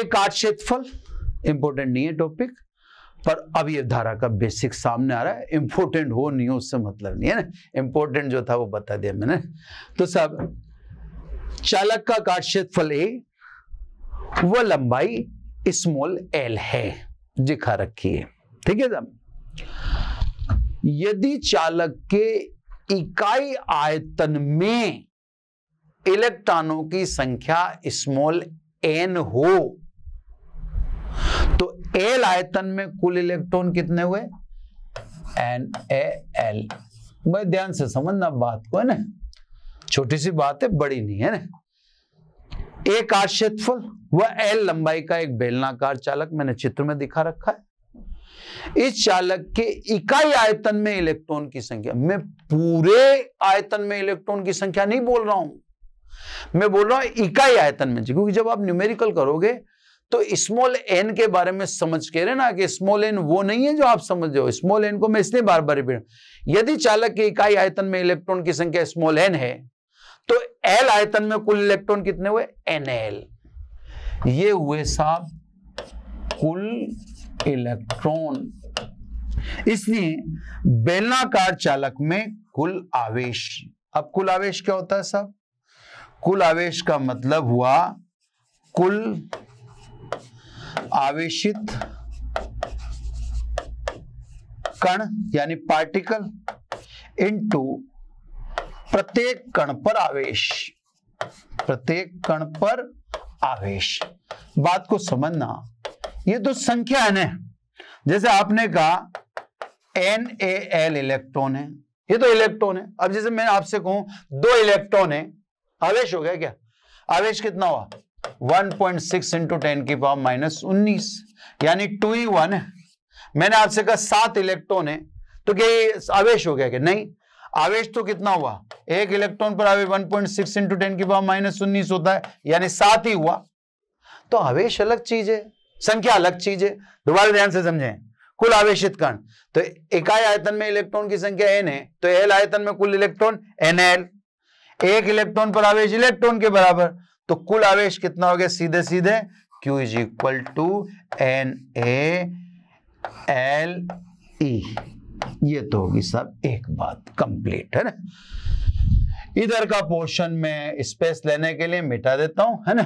एक आठ क्षेत्रफल इंपोर्टेंट नहीं है टॉपिक पर अब ये धारा का बेसिक सामने आ रहा है इंपोर्टेंट हो नहीं हो उससे मतलब नहीं है ना इंपोर्टेंट जो था वो बता दिया मैंने तो साहब चालक का काट क्षेत्रफल ए वह लंबाई स्मॉल एल है दिखा रखिए ठीक है जब यदि चालक के इकाई आयतन में इलेक्ट्रॉनों की संख्या स्मॉल एन हो तो एल आयतन में कुल इलेक्ट्रॉन कितने हुए एन ए एल भाई ध्यान से समझना बात को है ना छोटी सी बात है बड़ी नहीं है ना एक आश्रित फल वह एल लंबाई का एक बेलनाकार चालक मैंने चित्र में दिखा रखा है इस चालक के इकाई आयतन में इलेक्ट्रॉन की संख्या मैं पूरे आयतन में इलेक्ट्रॉन की संख्या नहीं बोल रहा हूं मैं बोल रहा हूं इकाई आयतन में क्योंकि जब आप न्यूमेरिकल करोगे तो स्मॉल एन के बारे में समझ के रहे ना कि स्मॉल एन वो नहीं है जो आप समझ रहे हो स्मॉल एन को मैं इसलिए बार बार रिपीट यदि चालक के इकाई आयतन में इलेक्ट्रॉन की संख्या स्मॉल एन है तो एल आयतन में कुल इलेक्ट्रॉन कितने हुए एन एल ये हुए साहब कुल इलेक्ट्रॉन इसलिए बेलनाकार चालक में कुल आवेश अब कुल आवेश क्या होता है साहब कुल आवेश का मतलब हुआ कुल आवेशित कण यानी पार्टिकल इनटू प्रत्येक कण पर आवेश प्रत्येक कण पर आवेश बात को समझना ये तो संख्या है जैसे आपने कहा एन ए एल इलेक्ट्रॉन है ये तो इलेक्ट्रॉन है अब जैसे मैं आपसे कहूं दो इलेक्ट्रॉन है आवेश हो गया क्या आवेश कितना हुआ 1.6 पॉइंट सिक्स इंटू टेन की पावर माइनस उन्नीस यानी टू ही वन है मैंने आपसे कहा सात इलेक्ट्रॉन है तो क्या आवेश हो गया क्या नहीं आवेश तो कितना हुआ एक इलेक्ट्रॉन पर आवेश 1.6 पॉइंट सिक्स इंटू टेन की पावर माइनस उन्नीस होता है यानी सात ही हुआ तो आवेश अलग चीज है संख्या अलग चीज है दोबारा ध्यान से समझें कुल आवेशित कण तो इकाई आयतन में इलेक्ट्रॉन की संख्या एन है तो एल आयतन में कुल इलेक्ट्रॉन एन एल एक इलेक्ट्रॉन पर आवेश इलेक्ट्रॉन के बराबर तो कुल आवेश कितना हो गया सीधे सीधे Q is equal to N A L E ये तो होगी सब एक बात कंप्लीट है ना इधर का पोर्शन में स्पेस लेने के लिए मिटा देता हूं है ना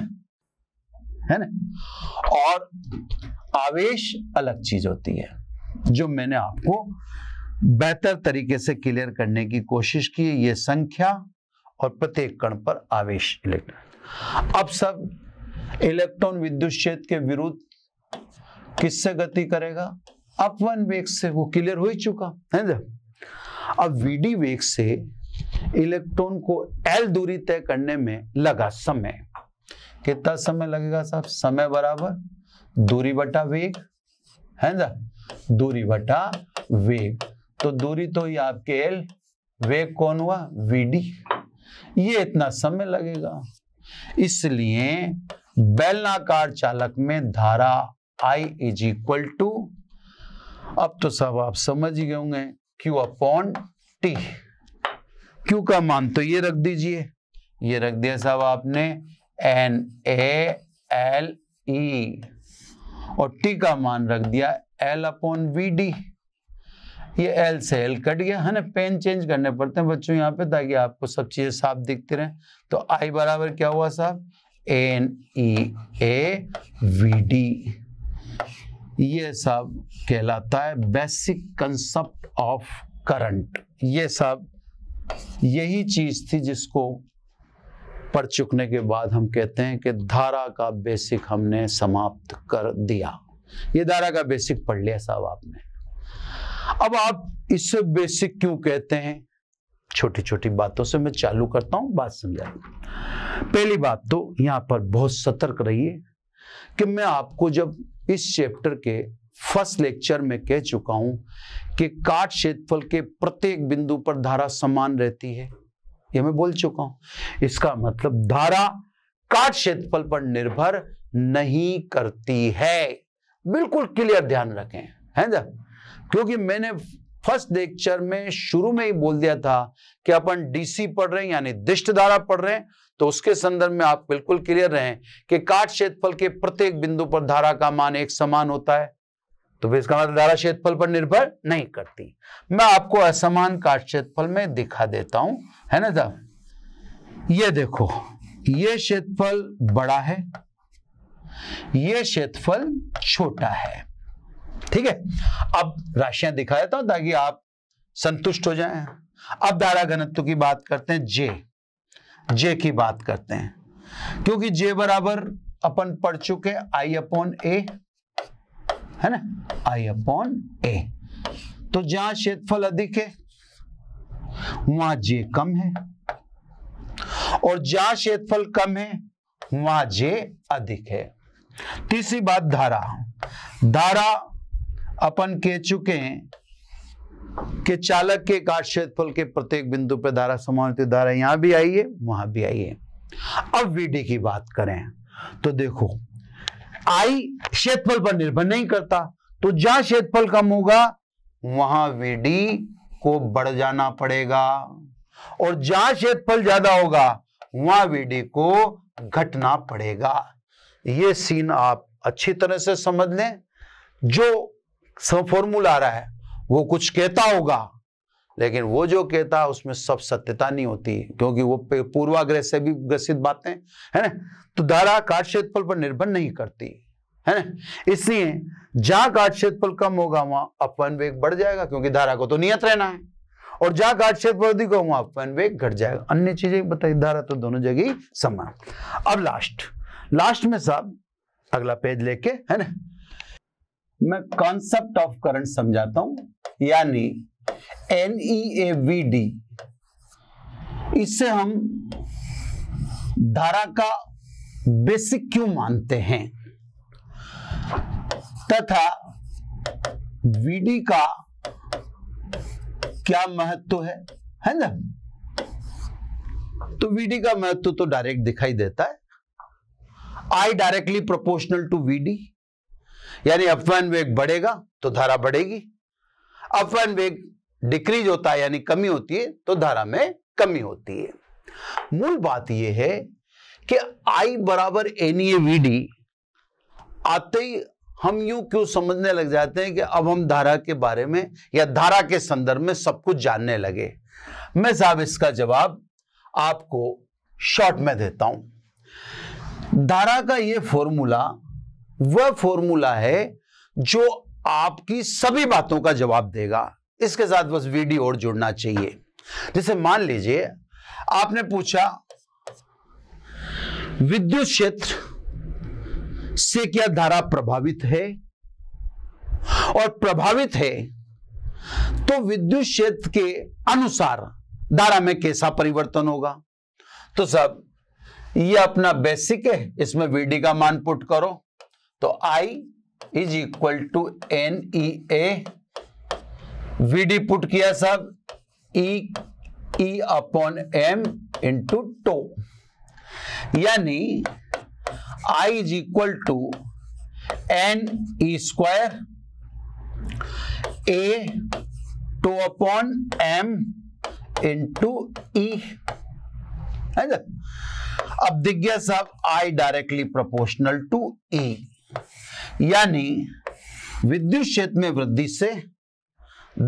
है ना और आवेश अलग चीज होती है जो मैंने आपको बेहतर तरीके से क्लियर करने की कोशिश की ये संख्या और प्रत्येक कण पर आवेश इलेक्ट्रॉन अब सब इलेक्ट्रॉन विद्युत क्षेत्र के विरुद्ध किससे गति करेगा अपवन वेग से वो क्लियर हो ही चुका है ना अब वीडी वेग से इलेक्ट्रॉन को एल दूरी तय करने में लगा समय कितना समय लगेगा साहब समय बराबर दूरी बटा वेग है ना दूरी बटा वेग तो दूरी तो ही आपके एल वेग कौन हुआ वीडी ये इतना समय लगेगा इसलिए बेलनाकार चालक में धारा आई इज इक्वल टू अब तो सब आप समझ ही गए होंगे क्यू अपॉन टी क्यू का मान तो ये रख दीजिए ये रख दिया साहब आपने एन ए एल ई और टी का मान रख दिया एल अपॉन वी डी ये एल से एल कट गया है ना पेन चेंज करने पड़ते हैं बच्चों यहाँ पे ताकि आपको सब चीजें साफ दिखते रहे तो आई बराबर क्या हुआ साहब N E A V D ये सब कहलाता है बेसिक कंसेप्ट ऑफ करंट ये सब यही चीज थी जिसको पढ़ चुकने के बाद हम कहते हैं कि धारा का बेसिक हमने समाप्त कर दिया ये धारा का बेसिक पढ़ लिया साहब आपने अब आप इससे बेसिक क्यों कहते हैं छोटी छोटी बातों से मैं चालू करता हूं बात समझा पहली बात तो यहां पर बहुत सतर्क रहिए कि मैं आपको जब इस चैप्टर के फर्स्ट लेक्चर में कह चुका हूं कि काट क्षेत्रफल के प्रत्येक बिंदु पर धारा समान रहती है यह मैं बोल चुका हूं इसका मतलब धारा काट क्षेत्रफल पर निर्भर नहीं करती है बिल्कुल क्लियर ध्यान रखें है ना क्योंकि मैंने फर्स्ट लेक्चर में शुरू में ही बोल दिया था कि अपन डीसी पढ़ रहे हैं यानी दिष्ट धारा पढ़ रहे हैं तो उसके संदर्भ में आप बिल्कुल क्लियर रहे कि काट क्षेत्रफल के प्रत्येक बिंदु पर धारा का मान एक समान होता है तो फिर इसका मतलब धारा क्षेत्रफल पर निर्भर नहीं करती मैं आपको असमान काट क्षेत्रफल में दिखा देता हूं है ना साहब ये देखो ये क्षेत्रफल बड़ा है ये क्षेत्रफल छोटा है ठीक है अब राशियां दिखा देता हूं ताकि आप संतुष्ट हो जाएं। अब दारा घनत्व की बात करते हैं जे जे की बात करते हैं क्योंकि जे बराबर अपन पढ़ चुके आई अपॉन ए है ना आई अपॉन ए तो जहां क्षेत्रफल अधिक है वहां जे कम है और जहां क्षेत्रफल कम है वहां जे अधिक है तीसरी बात धारा धारा अपन कह चुके हैं कि चालक के काट क्षेत्रफल के प्रत्येक बिंदु पर धारा समानुपाती धारा यहां भी आई है वहां भी आई है अब वीडी की बात करें तो देखो आई क्षेत्रफल पर निर्भर नहीं करता तो जहां क्षेत्रफल कम होगा वहां वीडी को बढ़ जाना पड़ेगा और जहां क्षेत्रफल ज्यादा होगा वहां वीडी को घटना पड़ेगा यह सीन आप अच्छी तरह से समझ लें जो फॉर्मूला आ रहा है वो कुछ कहता होगा लेकिन वो जो कहता है उसमें सब सत्यता नहीं होती क्योंकि वो पूर्वाग्रह से भी ग्रसित बातें है ना तो धारा काट क्षेत्रफल पर निर्भर नहीं करती है ना इसलिए जहां काट क्षेत्रफल कम होगा वहां अपन वेग बढ़ जाएगा क्योंकि धारा को तो नियत रहना है और जहां काट क्षेत्रफल अधिक होगा वहां अपन वेग घट जाएगा अन्य चीजें बताई धारा तो दोनों जगह समान अब लास्ट लास्ट में साहब अगला पेज लेके है ना मैं कॉन्सेप्ट ऑफ करंट समझाता हूं यानी N E A V D इससे हम धारा का बेसिक क्यों मानते हैं तथा वीडी का क्या महत्व है है ना तो वीडी का महत्व तो डायरेक्ट दिखाई देता है I directly proportional to V D यानी अपवन वेग बढ़ेगा तो धारा बढ़ेगी अपवन वेग डिक्रीज होता है यानी कमी होती है तो धारा में कमी होती है मूल बात यह है कि I बराबर एन ए वी डी आते ही हम यू क्यों समझने लग जाते हैं कि अब हम धारा के बारे में या धारा के संदर्भ में सब कुछ जानने लगे मैं साहब इसका जवाब आपको शॉर्ट में देता हूं धारा का यह फॉर्मूला वह फॉर्मूला है जो आपकी सभी बातों का जवाब देगा इसके साथ बस वीडी और जुड़ना चाहिए जैसे मान लीजिए आपने पूछा विद्युत क्षेत्र से क्या धारा प्रभावित है और प्रभावित है तो विद्युत क्षेत्र के अनुसार धारा में कैसा परिवर्तन होगा तो सब ये अपना बेसिक है इसमें वीडी का मान पुट करो तो I is equal to N E A V D put किया सब E E upon M into tau यानी I is equal to N E square A tau upon M into E है ना अब दिख गया साहब I directly proportional to E यानी विद्युत क्षेत्र में वृद्धि से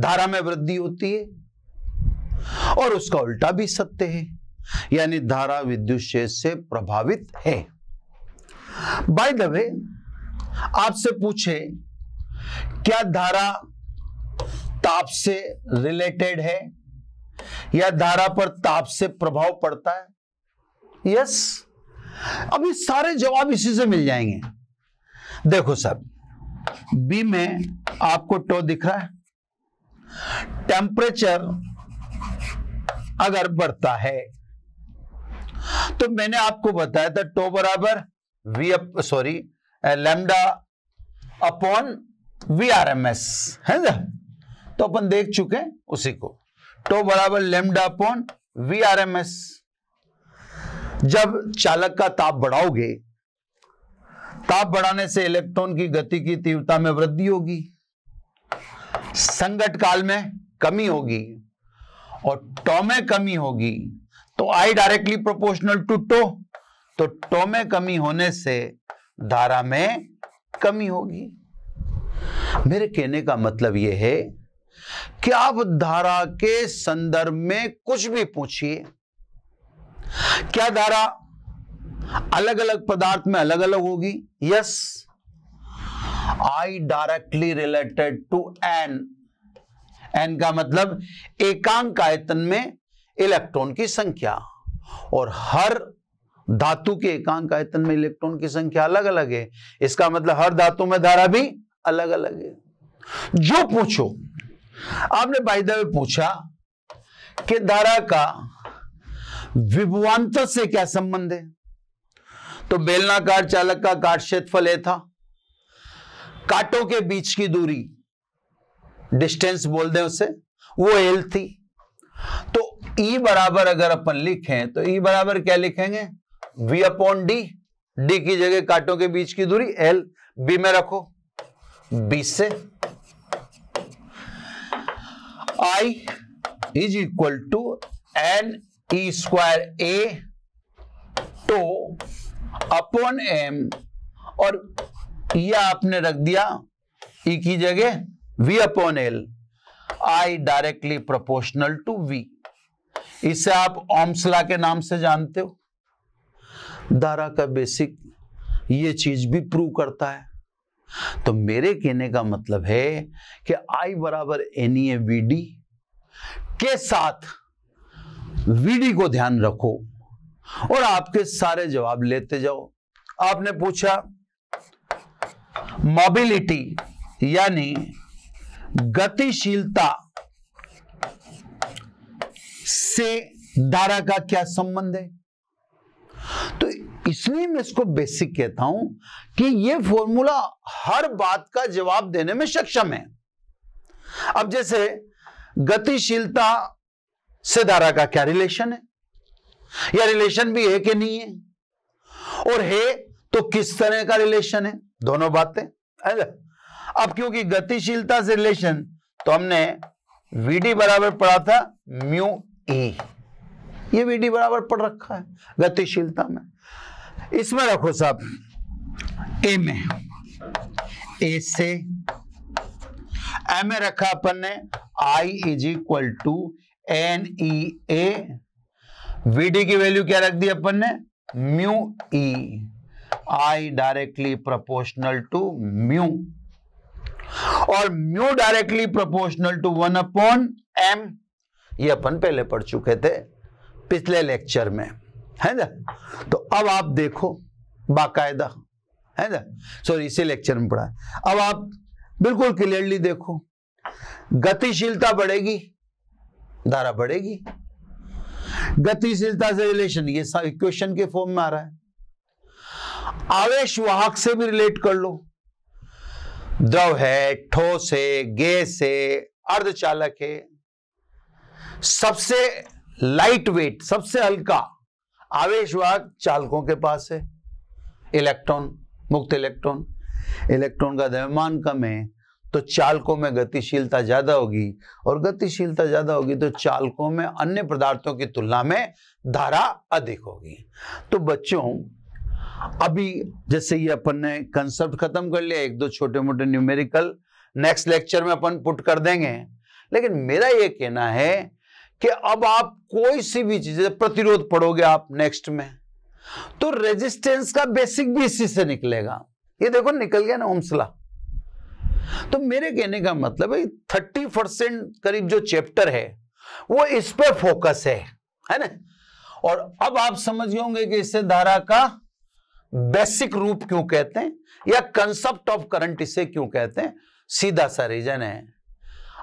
धारा में वृद्धि होती है और उसका उल्टा भी सत्य है यानी धारा विद्युत क्षेत्र से प्रभावित है बाय द वे आपसे पूछे क्या धारा ताप से रिलेटेड है या धारा पर ताप से प्रभाव पड़ता है यस अभी सारे जवाब इसी से मिल जाएंगे देखो सर बी में आपको टो दिख रहा है टेम्परेचर अगर बढ़ता है तो मैंने आपको बताया था टो बराबर V up sorry lambda upon V R M S है ना तो अपन देख चुके हैं उसी को टो बराबर lambda upon V R M S जब चालक का ताप बढ़ाओगे ताप बढ़ाने से इलेक्ट्रॉन की गति की तीव्रता में वृद्धि होगी संकट काल में कमी होगी और टो में कमी होगी तो I directly proportional to tau तो टो में कमी होने से धारा में कमी होगी मेरे कहने का मतलब यह है कि आप धारा के संदर्भ में कुछ भी पूछिए क्या धारा अलग अलग पदार्थ में अलग अलग होगी yes I directly related to N N का मतलब एकांक आयतन में इलेक्ट्रॉन की संख्या और हर धातु के एकांक आयतन में इलेक्ट्रॉन की संख्या अलग अलग है इसका मतलब हर धातु में धारा भी अलग अलग है जो पूछो आपने बाइदल पूछा कि धारा का विभवांतर से क्या संबंध है तो बेलनाकार चालक का काट क्षेत्रफल ए था काटों के बीच की दूरी डिस्टेंस बोल दें उसे वो एल थी तो ई e बराबर अगर अपन लिखें तो ई e बराबर क्या लिखेंगे वी अपॉन डी डी की जगह काटों के बीच की दूरी एल बी में रखो बी से I is equal to N E square A tau upon M और ये आपने रख दिया ई की जगह V upon L I directly proportional to V इसे आप ओम्सला के नाम से जानते हो धारा का बेसिक ये चीज भी प्रूव करता है तो मेरे कहने का मतलब है कि आई बराबर एन ई डी के साथ वीडी को ध्यान रखो और आपके सारे जवाब लेते जाओ आपने पूछा मोबिलिटी यानी गतिशीलता से धारा का क्या संबंध है तो इसलिए मैं इसको बेसिक कहता हूं कि यह फॉर्मूला हर बात का जवाब देने में सक्षम है अब जैसे गतिशीलता से धारा का क्या रिलेशन है या रिलेशन भी है कि नहीं है और है तो किस तरह का रिलेशन है दोनों बातें अब क्योंकि गतिशीलता से रिलेशन तो हमने वीडी बराबर पढ़ा था म्यू ई ये वीडी बराबर पढ़ रखा है गतिशीलता में इसमें रखो साहब ए में ए से ए में रखा अपन ने I is equal to N E A V D की वैल्यू क्या रख दी अपन ने mu E I directly proportional to mu और mu directly proportional to one upon M ये अपन पहले पढ़ चुके थे पिछले लेक्चर में है ना तो अब आप देखो बाकायदा है ना सॉरी इसी लेक्चर में पढ़ा अब आप बिल्कुल क्लियरली देखो गतिशीलता बढ़ेगी धारा बढ़ेगी गतिशीलता से रिलेशन ये इक्वेशन के फॉर्म में आ रहा है आवेश वाहक से भी रिलेट कर लो द्रव है ठोस है गैस है अर्धचालक है सबसे लाइट वेट सबसे हल्का आवेशवाहक चालकों के पास है इलेक्ट्रॉन मुक्त इलेक्ट्रॉन इलेक्ट्रॉन का द्रव्यमान कम है तो चालकों में गतिशीलता ज़्यादा होगी और गतिशीलता ज़्यादा होगी तो चालकों में अन्य पदार्थों की तुलना में धारा अधिक होगी तो बच्चों अभी जैसे ये अपन ने कंसेप्ट खत्म कर लिया एक दो छोटे मोटे न्यूमेरिकल नेक्स्ट लेक्चर में अपन पुट कर देंगे लेकिन मेरा ये कहना है कि अब आप कोई सी भी चीज प्रतिरोध पढ़ोगे आप नेक्स्ट में तो रेजिस्टेंस का बेसिक भी इसी से निकलेगा ये देखो निकल गया ना ओमसला तो मेरे कहने का मतलब है थर्टी परसेंट करीब जो चैप्टर है वो इस पे फोकस है है ना और अब आप समझ होंगे कि इसे धारा का बेसिक रूप क्यों कहते हैं या कंसेप्ट ऑफ करंट इसे क्यों कहते हैं सीधा सा रीजन है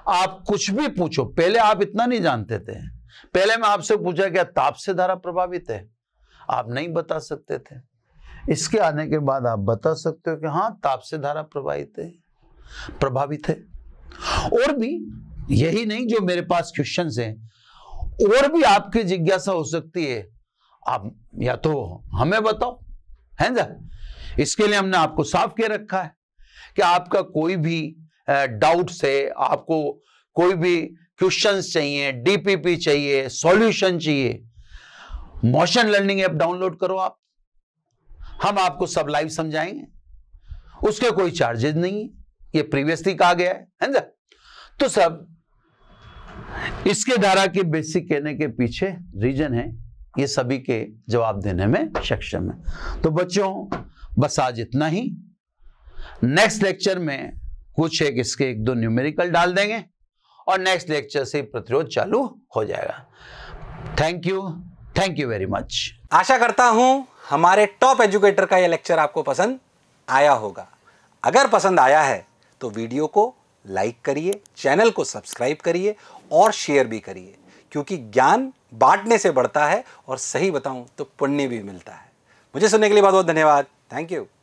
आप कुछ भी पूछो पहले आप इतना नहीं जानते थे पहले मैं आपसे पूछा क्या ताप से धारा प्रभावित है आप नहीं बता सकते थे इसके आने के बाद आप बता सकते हो कि हाँ ताप से धारा प्रभावित है प्रभावित है और भी यही नहीं जो मेरे पास क्वेश्चन हैं और भी आपकी जिज्ञासा हो सकती है आप या तो हमें बताओ है ना इसके लिए हमने आपको साफ के रखा है कि आपका कोई भी डाउट है आपको कोई भी क्वेश्चंस चाहिए डीपीपी चाहिए सॉल्यूशन चाहिए मोशन लर्निंग ऐप डाउनलोड करो आप हम आपको सब लाइव समझाएंगे उसके कोई चार्जेज नहीं है ये प्रीवियसली कहा गया है है ना तो सब इसके धारा के बेसिक कहने के पीछे रीजन है ये सभी के जवाब देने में सक्षम है तो बच्चों बस आज इतना ही नेक्स्ट लेक्चर में कुछ एक इसके एक दो न्यूमेरिकल डाल देंगे और नेक्स्ट लेक्चर से प्रतिरोध चालू हो जाएगा thank you thank you very much आशा करता हूं हमारे टॉप एजुकेटर का यह लेक्चर आपको पसंद आया होगा अगर पसंद आया है तो वीडियो को लाइक करिए चैनल को सब्सक्राइब करिए और शेयर भी करिए क्योंकि ज्ञान बांटने से बढ़ता है और सही बताऊं तो पुण्य भी मिलता है मुझे सुनने के लिए बहुत बहुत धन्यवाद थैंक यू